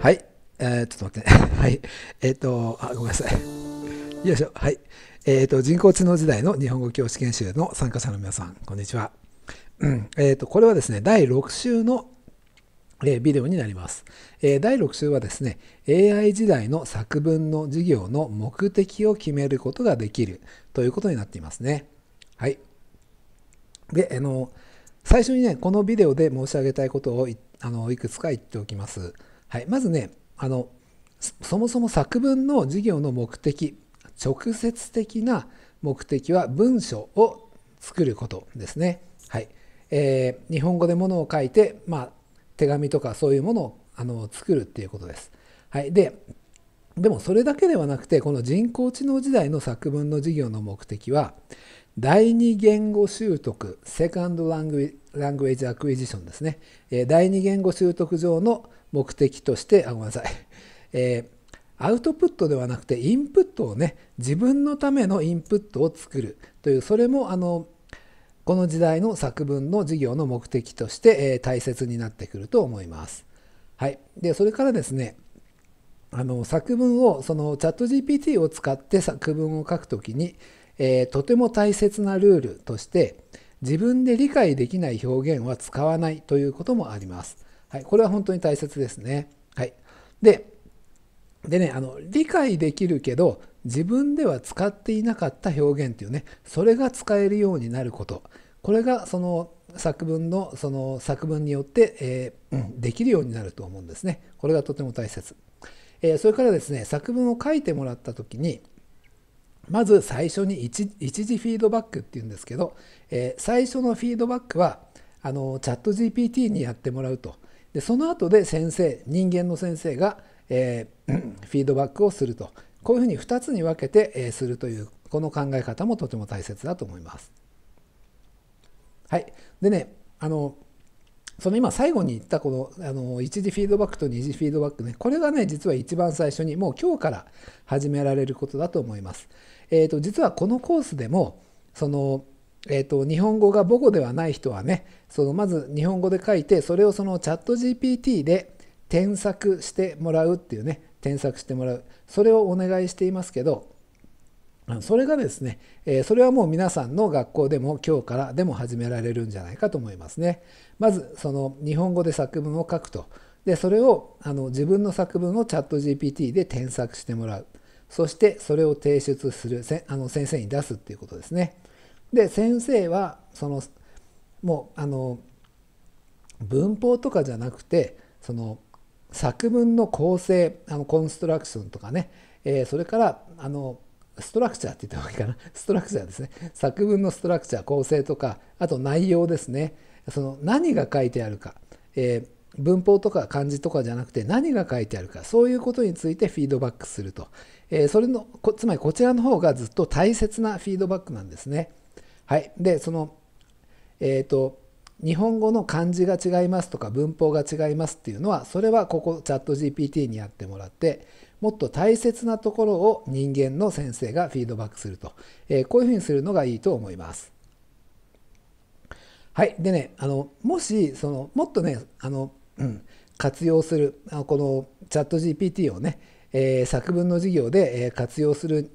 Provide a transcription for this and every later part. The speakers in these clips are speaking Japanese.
はい。えー、ちょっと待って。はい。えっ、ー、と、あ、ごめんなさい。よいしょ。はい。えっ、ー、と、人工知能時代の日本語教師研修の参加者の皆さん、こんにちは。うん。えっ、と、これはですね、第6週のえビデオになります。え第6週はですね、AI 時代の作文の授業の目的を決めることができるということになっていますね。はい。で、あの、最初にね、このビデオで申し上げたいことをいあのいくつか言っておきます。はい、まずねあの、そもそも作文の授業の目的、直接的な目的は文章を作ることですね。はい、えー、日本語でものを書いて、まあ、手紙とかそういうものをあの作るっていうことです。はい、ででもそれだけではなくてこの人工知能時代の作文の授業の目的は第二言語習得、セカンドラングエージアクエジションですね、えー、第二言語習得上の目的として、あ、ごめんなさい、えー、アウトプットではなくて、インプットをね、自分のためのインプットを作るという、それも、あの、この時代の作文の授業の目的として、えー、大切になってくると思います。はい。で、それからですね、あの作文をそのチャット GPT を使って作文を書くときにえー、とても大切なルールとして自分で理解できない表現は使わないということもあります。はい、これは本当に大切ですね。はい、ででねあの理解できるけど自分では使っていなかった表現っていうねそれが使えるようになることこれがその作文のその作文によって、えー、うん、できるようになると思うんですねこれがとても大切、えー、それからですね作文を書いてもらった時にまず最初に一時フィードバックっていうんですけど、えー、最初のフィードバックはあのチャット GPT にやってもらうとでその後で先生人間の先生が、えー、フィードバックをするとこういうふうに2つに分けて、えー、するというこの考え方もとても大切だと思います。はい、でねあのその今最後に言ったこのあの1次フィードバックと2次フィードバックねこれがね実は一番最初にもう今日から始められることだと思います。えーと、実はこのコースでもそのえーと日本語が母語ではない人はねそのまず日本語で書いてそれをそのチャット GPT で添削してもらうっていうね添削してもらうそれをお願いしていますけどそれがですね、それはもう皆さんの学校でも今日からでも始められるんじゃないかと思いますね。まずその日本語で作文を書くと。で、それをあの自分の作文をチャット GPT で添削してもらう。そしてそれを提出する、あの先生に出すっていうことですね。で、先生はそのもうあの文法とかじゃなくてその作文の構成あのコンストラクションとかね、えそれからあのストラクチャーって言った方がいいかな。ストラクチャーですね。作文のストラクチャー、構成とか、あと内容ですね。その何が書いてあるか、えー、文法とか漢字とかじゃなくて何が書いてあるか、そういうことについてフィードバックすると。えー、それのこ、つまりこちらの方がずっと大切なフィードバックなんですね。はい。で、その、えっ、ー、と、日本語の漢字が違いますとか文法が違いますっていうのはそれはここチャット GPT にやってもらってもっと大切なところを人間の先生がフィードバックすると、えー、こういうふうにするのがいいと思います。はい。でね、あの、もし、その、もっとね、あの、うん、活用する、あのこのチャット GPT をね、えー、作文の授業で、えー、活用する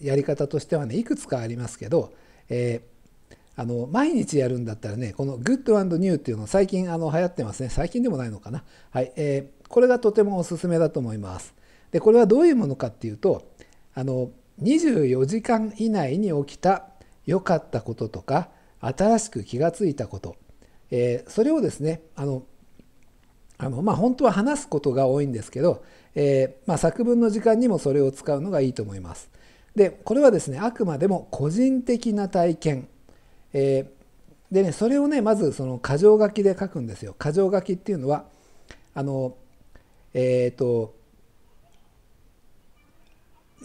やり方としてはね、いくつかありますけど、えあの毎日やるんだったらねこのグッドニューっていうの最近あの流行ってますね最近でもないのかなはいえー、これがとてもおすすめだと思いますでこれはどういうものかっていうとあの24時間以内に起きた良かったこととか新しく気がついたこと、えー、それをですねあのあのまあ本当は話すことが多いんですけど、えー、まあ、作文の時間にもそれを使うのがいいと思います。でこれはですねあくまでも個人的な体験えー、でねそれをねまずその箇条書きで書くんですよ箇条書きっていうのはあのえっ、ー、と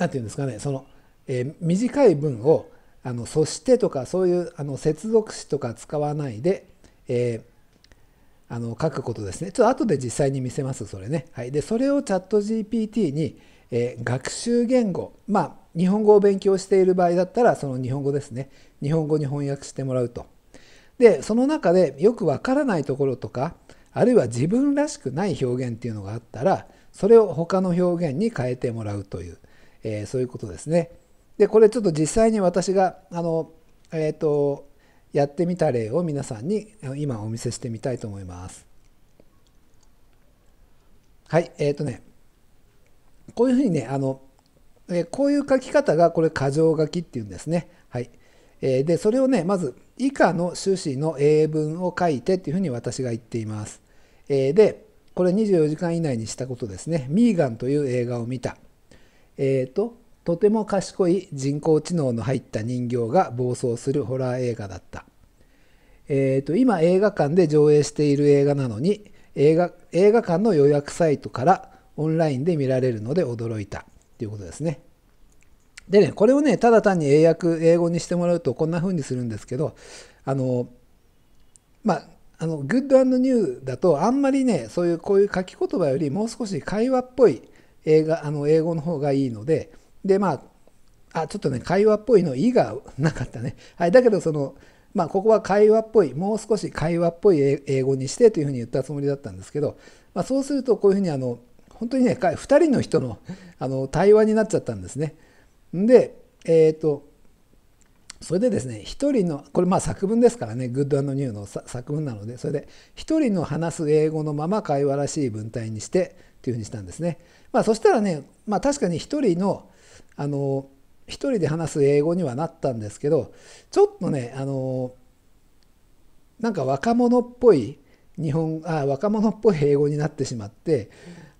んていうんですかねその、えー、短い文をあの「そして」とかそういうあの接続詞とか使わないで、えあの書くことですねちょっと後で実際に見せますそれね、はい、でそれをチャット GPT に、え学習言語まあ日本語を勉強している場合だったらその日本語ですね日本語に翻訳してもらうとでその中でよくわからないところとかあるいは自分らしくない表現っていうのがあったらそれを他の表現に変えてもらうという、えー、そういうことですねでこれちょっと実際に私があのえっ、ー、とやってみた例を皆さんに今お見せしてみたいと思いますはいえっ、ー、とねこういうふうにねあのえー、こういう書き方がこれ箇条書きっていうんですね。はい。えー、で、それをね、まず以下の趣旨の英文を書いてっていうふうに私が言っています。えー、で、これ24時間以内にしたことですね。ミーガンという映画を見た。えっ、と、とても賢い人工知能の入った人形が暴走するホラー映画だった。えーと、と今映画館で上映している映画なのに映画映画館の予約サイトからオンラインで見られるので驚いたていうことですね。でね、これをね、ただ単に英訳、英語にしてもらうとこんな風にするんですけど、あの、まあ、あの、グッドニューだと、あんまりね、そういうこういう書き言葉よりもう少し会話っぽい英語あの英語の方がいいので、で、まあ、あ、ちょっとね、会話っぽいの「意がなかったね。はい、だけど、その、まあ、ここは会話っぽい、もう少し会話っぽい英語にしてというふうに言ったつもりだったんですけど、まあ、そうすると、こういうふうにあの、本当にね2人の人のあの対話になっちゃったんですね。でえっ、ー、とそれでですね1人のこれまあ作文ですからねグッドニューの作文なのでそれで1人の話す英語のまま会話らしい文体にしてっていうふうにしたんですね。まあ、そしたらね、まあ、確かに1人のあの1人で話す英語にはなったんですけどちょっとねあのなんか若者っぽい日本あ若者っぽい英語になってしまって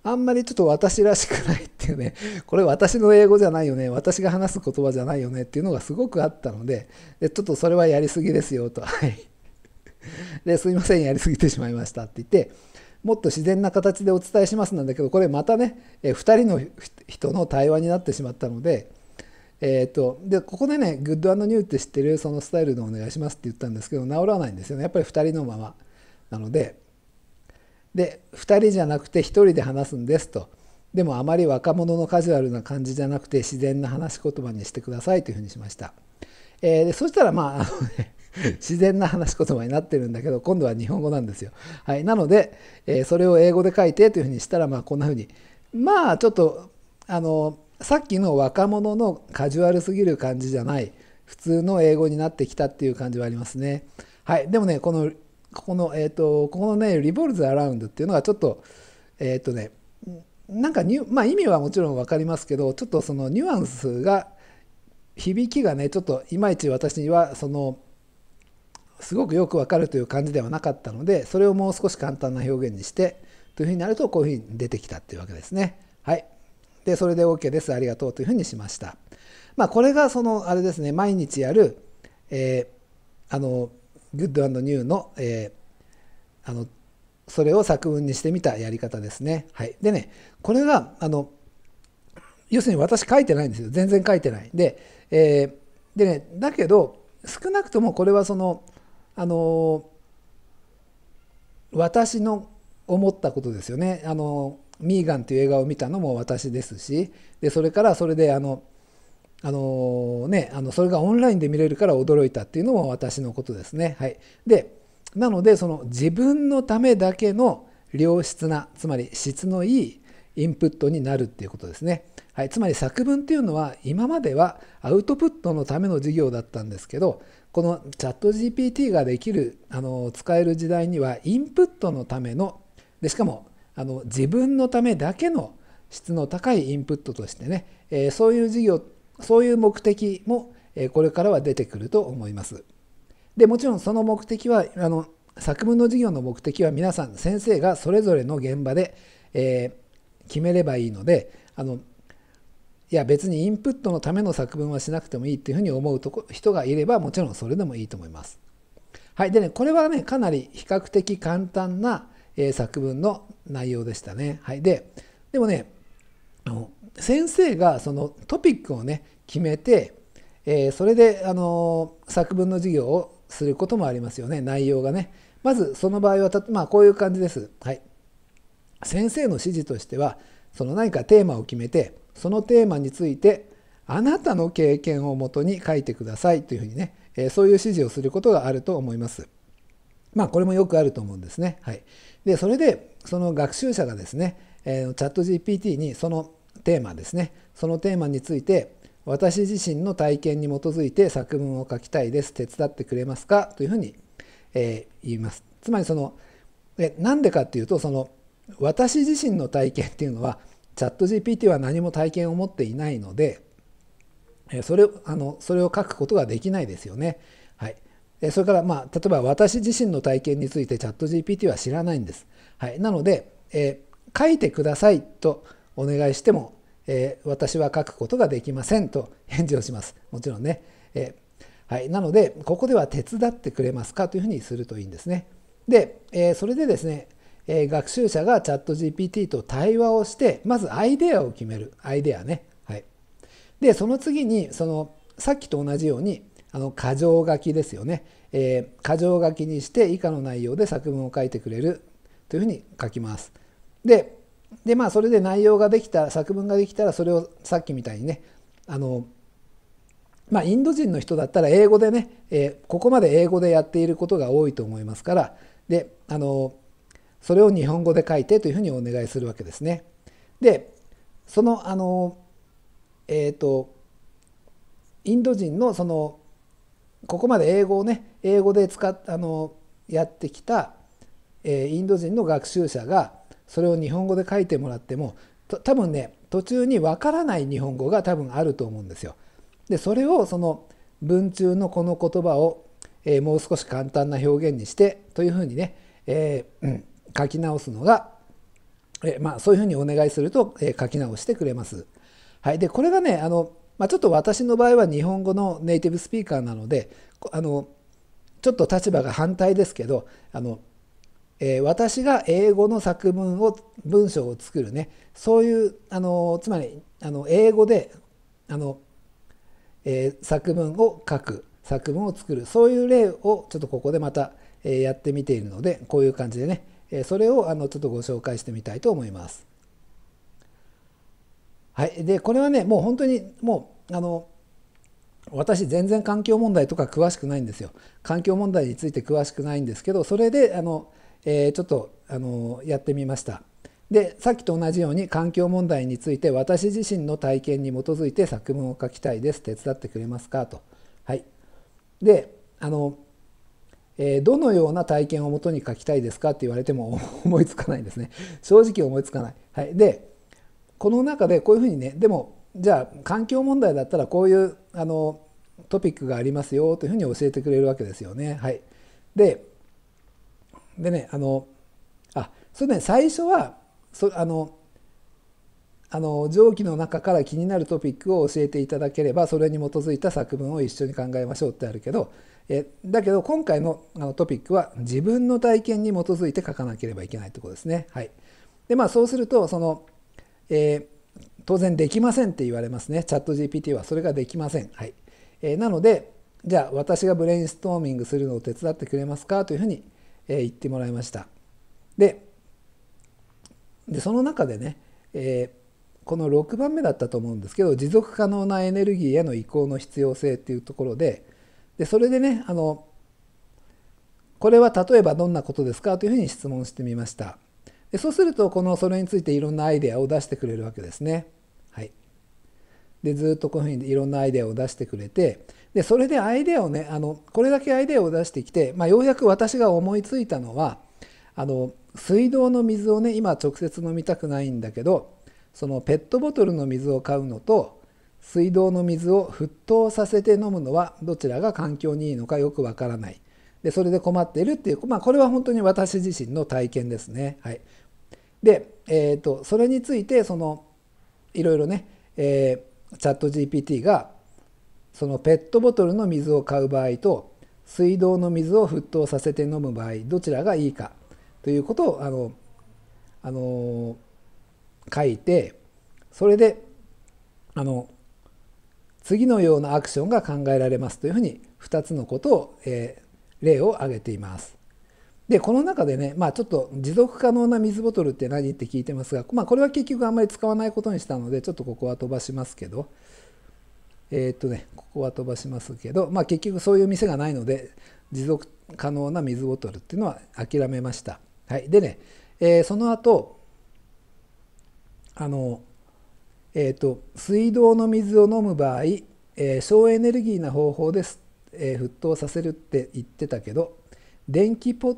あんまりちょっと私らしくないっていうね、これ私の英語じゃないよね、私が話す言葉じゃないよねっていうのがすごくあったので、でちょっとそれはやりすぎですよと、はい。で、すいません、やりすぎてしまいましたって言って、もっと自然な形でお伝えしますなんだけど、これまたね、え2人の人の対話になってしまったので、えーと、でここでね「グッドニューって知ってるそのスタイルのお願いします」って言ったんですけど直らないんですよねやっぱり2人のままなのでで2人じゃなくて1人で話すんですとでもあまり若者のカジュアルな感じじゃなくて自然な話し言葉にしてくださいというふうにしました、えー、でそしたらまああの、ね、自然な話し言葉になってるんだけど今度は日本語なんですよ、はい、なので、えー、それを英語で書いてというふうにしたらまあこんなふうにまあちょっとあのさっきの若者のカジュアルすぎる感じじゃない普通の英語になってきたっていう感じはありますね。はい、でもねこのここの、えっ、ー、と、ここのね、リボルズ・アラウンドっていうのがちょっと、えっ、ー、とね、なんかニュ、まあ、意味はもちろん分かりますけど、ちょっとそのニュアンスが、響きがね、ちょっといまいち私には、その、すごくよく分かるという感じではなかったので、それをもう少し簡単な表現にして、というふうになると、こういうふうに出てきたっていうわけですね。はい。で、それで OK です。ありがとうというふうにしました。まあ、これがその、あれですね、毎日やる、えー、あの、グッドニューの,、えー、あのそれを作文にしてみたやり方ですね。はい、でねこれがあの要するに私書いてないんですよ全然書いてない。で,、えー、でねだけど少なくともこれはそのあの私の思ったことですよね。あのミーガンという映画を見たのも私ですしでそれからそれであのあのね、あのそれがオンラインで見れるから驚いたっていうのも私のことですね。はい、でなのでその自分のためだけの良質なつまり質のいいインプットになるっていうことですね。はい、つまり作文っていうのは今まではアウトプットのための授業だったんですけどこのチャット GPT ができるあの使える時代にはインプットのためのでしかもあの自分のためだけの質の高いインプットとしてね、えー、そういう授業そういう目的もこれからは出てくると思います。でもちろんその目的はあの作文の授業の目的は皆さん先生がそれぞれの現場で、えー、決めればいいのであのいや別にインプットのための作文はしなくてもいいっていうふうに思うとこ人がいればもちろんそれでもいいと思います。はいでねこれはねかなり比較的簡単な、えー、作文の内容でしたね。はい、ででもねあの先生がそのトピックをね決めて、えー、それであの作文の授業をすることもありますよね内容がね。まずその場合はた、まあ、こういう感じです。はい、先生の指示としてはその何かテーマを決めてそのテーマについてあなたの経験をもとに書いてくださいというふうにね、えー、そういう指示をすることがあると思います。まあこれもよくあると思うんですね。はい、でそれでその学習者がですね、えー、チャット GPT にそのテーマですねそのテーマについて私自身の体験に基づいて作文を書きたいです手伝ってくれますかというふうに、えー、言いますつまりそのえなんでかっていうとその私自身の体験っていうのはチャット GPT は何も体験を持っていないのでそれあのそれを書くことができないですよね。はい、それから、まあ、例えば私自身の体験についてチャット GPT は知らないんです。はい、なので、えー、書いてくださいとお願いしても、えー、私は書くことができませんと 返事をします。もちろんね。えー、はい、なので、ここでは手伝ってくれますかというふうにするといいんですね。で、えー、それでですね、えー、学習者がチャット GPT と対話をして、まずアイデアを決める。アイデアね。はい。で、その次に、その、さっきと同じように、あの、過剰書きですよね。えー、過剰書きにして以下の内容で作文を書いてくれるというふうに書きます。で、でまあそれで内容ができた作文ができたらそれをさっきみたいにねあのまあ、インド人の人だったら英語でね、えー、ここまで英語でやっていることが多いと思いますからであのそれを日本語で書いてというふうにお願いするわけですね。でそのあのえっ、ー、とインド人のそのここまで英語をね英語で使っあのやってきた、えー、インド人の学習者がそれを日本語で書いてもらっても多分ね途中にわからない日本語が多分あると思うんですよ。でそれをその文中のこの言葉を、えー、もう少し簡単な表現にしてというふうにね、えー、うん、書き直すのが、えー、まあ、そういうふうにお願いすると、え書き直してくれます。はい、でこれがねあの、まあ、ちょっと私の場合は日本語のネイティブスピーカーなのであのちょっと立場が反対ですけどあのえー、私が英語の作文を文章を作るねそういうあのつまりあの英語であの、えー、作文を書く作文を作るそういう例をちょっとここでまた、えー、やってみているのでこういう感じでね、えそれをあのちょっとご紹介してみたいと思います。はい、でこれはねもう本当にもうあの私全然環境問題とか詳しくないんですよ環境問題について詳しくないんですけどそれであのえー、ちょっとあのやってみました。でさっきと同じように環境問題について私自身の体験に基づいて作文を書きたいです手伝ってくれますかと。はい、であの、えー、どのような体験をもとに書きたいですかって言われても 思いつかないんですね正直思いつかない。はい、でこの中でこういうふうにねでもじゃあ環境問題だったらこういうあのトピックがありますよというふうに教えてくれるわけですよね。はい、ででねあのあそれね最初はそあのあの上記の中から気になるトピックを教えていただければそれに基づいた作文を一緒に考えましょうってあるけどえだけど今回のあのトピックは自分の体験に基づいて書かなければいけないってことですね。はい、でまあそうするとその、えー、当然できませんって言われますねチャット GPT はそれができません。はいえー、なのでじゃあ私がブレインストーミングするのを手伝ってくれますかというふうにえー、ってもらいましたでその中でね、えー、この6番目だったと思うんですけど持続可能なエネルギーへの移行の必要性っていうところででそれでねあのこれは例えばどんなことですかというふうに質問してみましたでそうするとこのそれについていろんなアイデアを出してくれるわけですねはいでずっとこういうふうにいろんなアイデアを出してくれてでそれでアイデアをねあのこれだけアイデアを出してきて、まあ、ようやく私が思いついたのはあの水道の水をね今直接飲みたくないんだけどそのペットボトルの水を買うのと水道の水を沸騰させて飲むのはどちらが環境にいいのかよくわからないでそれで困っているっていう、まあ、これは本当に私自身の体験ですね。はい、で、えーと、それについてそのいろいろね、えー、チャット GPT がそのペットボトルの水を買う場合と水道の水を沸騰させて飲む場合どちらがいいかということをあのあの書いてそれであの次のようなアクションが考えられますというふうに2つのことを、えー、例を挙げています。でこの中でね、まあ、ちょっと持続可能な水ボトルって何って聞いてますが、まあ、これは結局あんまり使わないことにしたのでちょっとここは飛ばしますけど、えー、っとねここは飛ばしますけど、まあ、結局そういう店がないので持続可能な水ボトルっていうのは諦めました。はい、でね、えー、その後あの、えーと、と水道の水を飲む場合、えー、省エネルギーな方法です、えー、沸騰させるって言ってたけど電気ポッ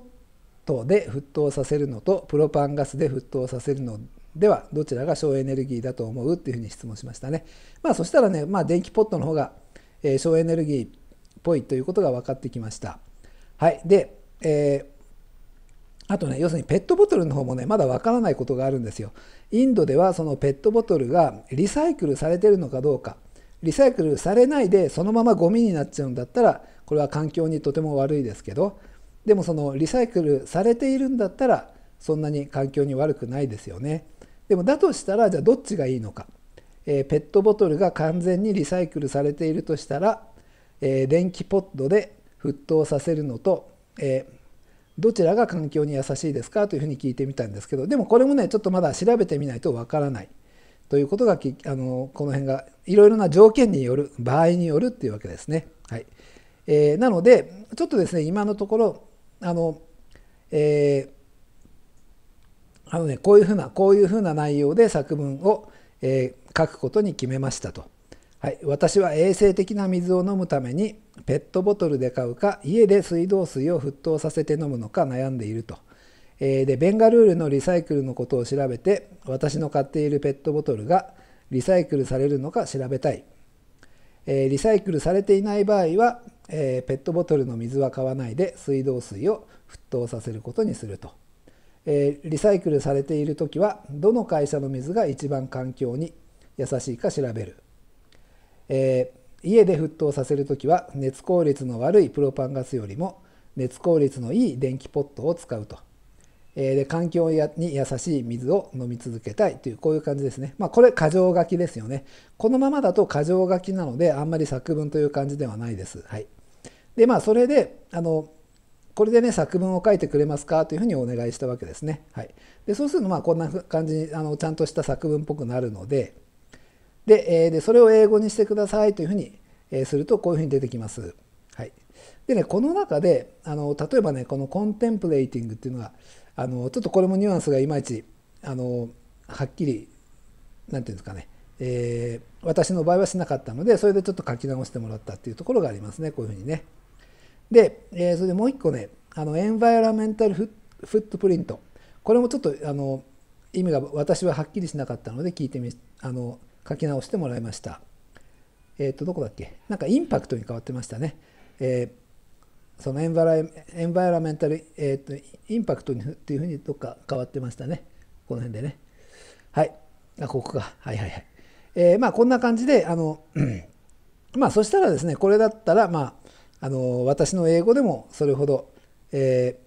トで沸騰させるのとプロパンガスで沸騰させるのではどちらが省エネルギーだと思うっていうふうに質問しましたね。まあそしたらね、まあ、電気ポットの方が、えー、省エネルギーっぽいということが分かってきました。はい。で、えー、あとね、要するにペットボトルの方もね、まだ分からないことがあるんですよ。インドではそのペットボトルがリサイクルされてるのかどうか、リサイクルされないでそのままゴミになっちゃうんだったら、これは環境にとても悪いですけど、でもそのリサイクルされているんだったら、そんなに環境に悪くないですよね。でもだとしたらじゃあどっちがいいのか、えー、ペットボトルが完全にリサイクルされているとしたら、えー、電気ポットで沸騰させるのと、えー、どちらが環境に優しいですかというふうに聞いてみたんですけどでもこれもねちょっとまだ調べてみないとわからないということがきあのこの辺がいろいろな条件による場合によるっていうわけですね。はいえー、なのでちょっとですね今のところあの、えーあのね、こういうふうな、こういうふうな内容で作文を、えー、書くことに決めましたと。はい、私は衛生的な水を飲むためにペットボトルで買うか家で水道水を沸騰させて飲むのか悩んでいると、えー、でベンガルールのリサイクルのことを調べて私の買っているペットボトルがリサイクルされるのか調べたい、えー、リサイクルされていない場合は、えー、ペットボトルの水は買わないで水道水を沸騰させることにすると。えー、リサイクルされている時はどの会社の水が一番環境に優しいか調べる、えー、家で沸騰させる時は熱効率の悪いプロパンガスよりも熱効率のいい電気ポットを使うと、えー、で環境に優しい水を飲み続けたいというこういう感じですねまあこれ過剰書きですよねこのままだと過剰書きなのであんまり作文という感じではないですはいでまあそれであのこれでね作文を書いてくれますかというふうにお願いしたわけですね。はい、でそうするとまあこんな感じにあのちゃんとした作文っぽくなるのでで,、えでそれを英語にしてくださいというふうに、えするとこういうふうに出てきます。はい、でねこの中であの例えばねこのコンテンプレイティングっていうのはあのちょっとこれもニュアンスがいまいちあのはっきり何て言うんですかね、えー、私の場合はしなかったのでそれでちょっと書き直してもらったっていうところがありますねこういうふうにね。で、えー、それでもう一個ねあのエンバイラメンタルフットプリントこれもちょっとあの意味が私ははっきりしなかったので聞いてみあの書き直してもらいましたえっ、ー、とどこだっけなんかインパクトに変わってましたね、えー、そのエンバラエンバイラメンタル、えーと、とインパクトにっていうふうにどっか変わってましたねこの辺でねはいあここかはいはいはいえー、まあこんな感じであの まあそしたらですねこれだったらまああの私の英語でもそれほど、え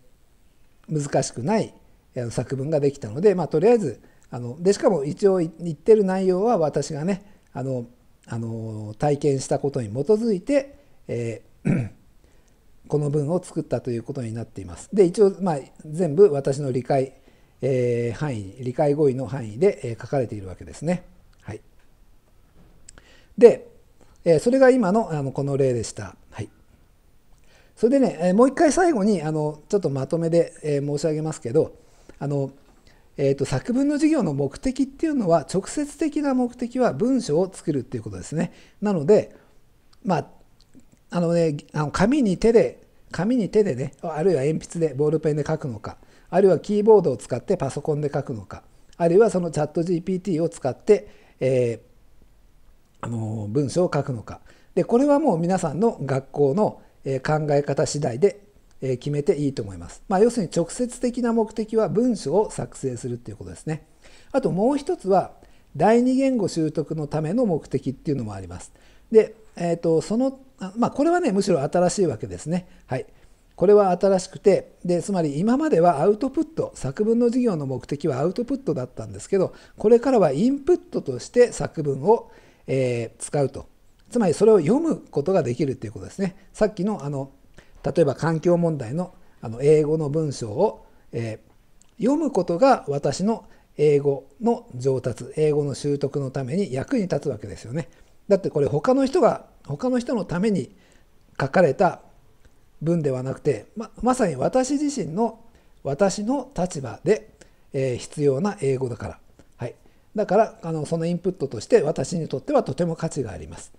ー、難しくない作文ができたので、まあ、とりあえずあのでしかも一応言ってる内容は私がねあのあの体験したことに基づいて、えー、この文を作ったということになっています。で一応、まあ、全部私の理解、えー、範囲理解語彙の範囲で、え書かれているわけですね。はい、で、えそれが今のあのこの例でした。それでね、えもう一回最後にあのちょっとまとめで、え申し上げますけどあの、えーと、と作文の授業の目的っていうのは直接的な目的は文章を作るっていうことですね。なのでまああのねあの紙に手で紙に手でねあるいは鉛筆でボールペンで書くのかあるいはキーボードを使ってパソコンで書くのかあるいはそのチャット GPT を使って、えー、あの文章を書くのかでこれはもう皆さんの学校のえ考え方次第で決めていいと思います。まあ、要するに直接的な目的は文章を作成するっていうことですね。あともう一つは第二言語習得のための目的っていうのもあります。で、えーと、とそのまあ、これはねむしろ新しいわけですね。はい、これは新しくてでつまり今まではアウトプット作文の授業の目的はアウトプットだったんですけどこれからはインプットとして作文を、えー、使うとつまりそれを読むことができるっていうことですね。さっきのあの例えば環境問題のあの英語の文章を、えー、読むことが私の英語の上達英語の習得のために役に立つわけですよね。だってこれ他の人が他の人のために書かれた文ではなくてままさに私自身の私の立場で、えー、必要な英語だから、はい、だからあのそのインプットとして私にとってはとても価値があります。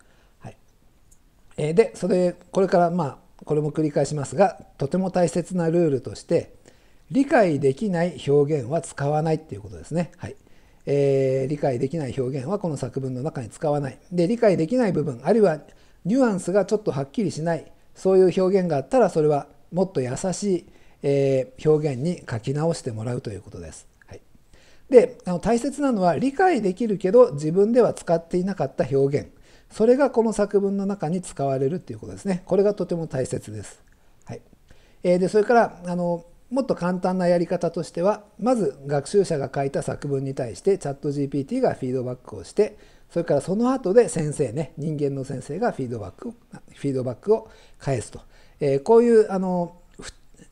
えでそれこれからまあこれも繰り返しますがとても大切なルールとして理解できない表現は使わないっていうことですね。はいえー、理解できない表現はこの作文の中に使わない。で理解できない部分あるいはニュアンスがちょっとはっきりしないそういう表現があったらそれはもっと優しい、えー、表現に書き直してもらうということです。はい、であの大切なのは理解できるけど自分では使っていなかった表現。それがこの作文の中に使われるっていうことですねこれがとても大切です。はいえー、でそれからあのもっと簡単なやり方としてはまず学習者が書いた作文に対してチャット GPT がフィードバックをしてそれからその後で先生ね人間の先生がフィードバックフィードバックを返すと、えー、こういうあの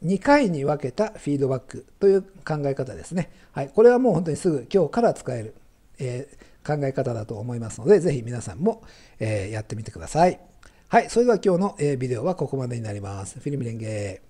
2回に分けたフィードバックという考え方ですね。はい、これはもう本当にすぐ今日から使える、えー、考え方だと思いますので、ぜひ皆さんも、えやってみてください。はい、それでは今日の、えビデオはここまでになります。フィルムレンゲ